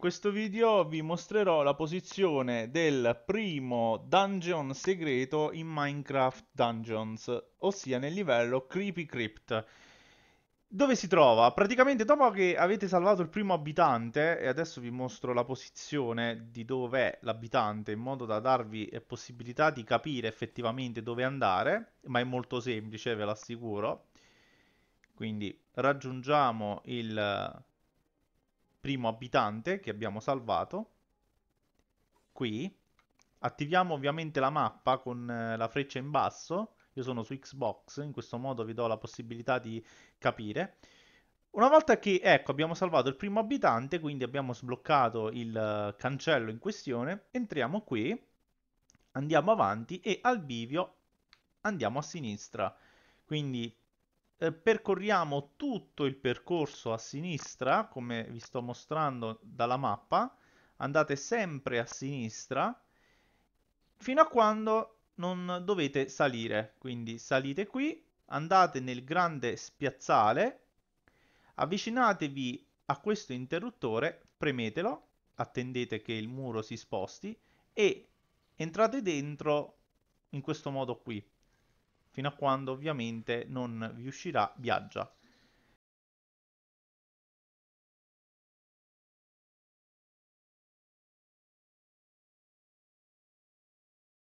questo video vi mostrerò la posizione del primo dungeon segreto in Minecraft Dungeons, ossia nel livello Creepy Crypt. Dove si trova? Praticamente dopo che avete salvato il primo abitante, e adesso vi mostro la posizione di dove è l'abitante in modo da darvi eh, possibilità di capire effettivamente dove andare, ma è molto semplice, ve lo assicuro. Quindi raggiungiamo il primo abitante che abbiamo salvato, qui, attiviamo ovviamente la mappa con eh, la freccia in basso, io sono su Xbox, in questo modo vi do la possibilità di capire. Una volta che, ecco, abbiamo salvato il primo abitante, quindi abbiamo sbloccato il eh, cancello in questione, entriamo qui, andiamo avanti e al bivio andiamo a sinistra. Quindi eh, percorriamo tutto il percorso a sinistra, come vi sto mostrando dalla mappa, andate sempre a sinistra, fino a quando non dovete salire. Quindi salite qui, andate nel grande spiazzale, avvicinatevi a questo interruttore, premetelo, attendete che il muro si sposti e entrate dentro in questo modo qui fino a quando ovviamente non vi uscirà Biaggia.